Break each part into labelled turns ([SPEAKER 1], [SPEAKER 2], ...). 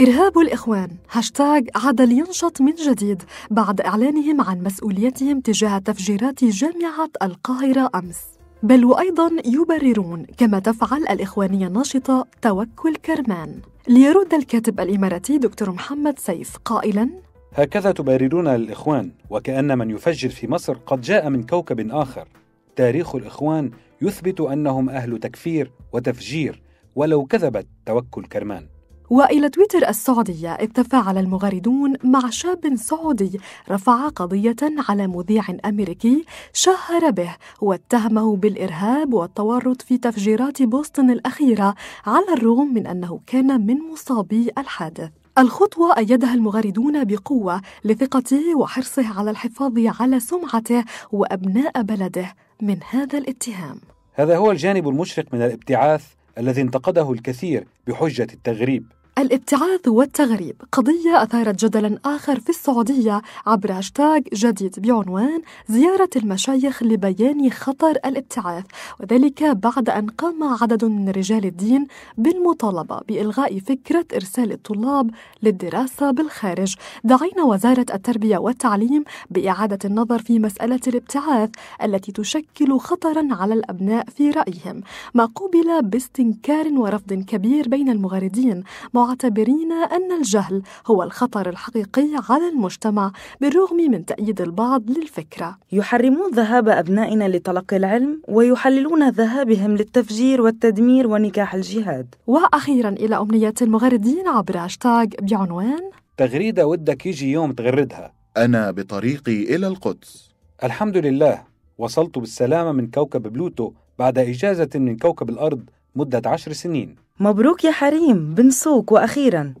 [SPEAKER 1] إرهاب الإخوان هاشتاغ عاد لينشط من جديد بعد إعلانهم عن مسؤوليتهم تجاه تفجيرات جامعة القاهرة أمس بل وأيضا يبررون كما تفعل الإخوانية الناشطة توكل كرمان ليرد الكاتب الإماراتي دكتور محمد سيف قائلا
[SPEAKER 2] هكذا تبررون للإخوان وكأن من يفجر في مصر قد جاء من كوكب آخر تاريخ الإخوان يثبت أنهم أهل تكفير وتفجير ولو كذبت توكل كرمان
[SPEAKER 1] وإلى تويتر السعودية إذ تفاعل المغردون مع شاب سعودي رفع قضية على مذيع أمريكي شهر به واتهمه بالإرهاب والتورط في تفجيرات بوسطن الأخيرة على الرغم من أنه كان من مصابي الحادث الخطوة أيدها المغردون بقوة لثقته وحرصه على الحفاظ على سمعته وأبناء بلده من هذا الاتهام.
[SPEAKER 2] هذا هو الجانب المشرق من الابتعاث الذي انتقده الكثير بحجة التغريب.
[SPEAKER 1] الابتعاث والتغريب قضية أثارت جدلا آخر في السعودية عبر هاشتاغ جديد بعنوان زيارة المشايخ لبيان خطر الابتعاث وذلك بعد أن قام عدد من رجال الدين بالمطالبة بإلغاء فكرة إرسال الطلاب للدراسة بالخارج دعينا وزارة التربية والتعليم بإعادة النظر في مسألة الابتعاث التي تشكل خطرا على الأبناء في رأيهم ما قوبل باستنكار ورفض كبير بين المغردين معتبرين أن الجهل هو الخطر الحقيقي على المجتمع بالرغم من تأييد البعض للفكرة يحرمون ذهاب أبنائنا لتلقي العلم ويحللون ذهابهم للتفجير والتدمير ونكاح الجهاد وأخيرا إلى أمنية المغردين عبر هاشتاج بعنوان
[SPEAKER 2] تغريدة ودك يجي يوم تغردها أنا بطريقي إلى القدس الحمد لله وصلت بالسلامة من كوكب بلوتو بعد إجازة من كوكب الأرض مدة عشر سنين مبروك يا حريم بن سوق وأخيرا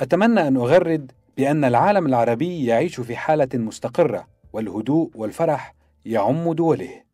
[SPEAKER 2] أتمنى أن أغرد بأن العالم العربي يعيش في حالة مستقرة والهدوء والفرح يعم دوله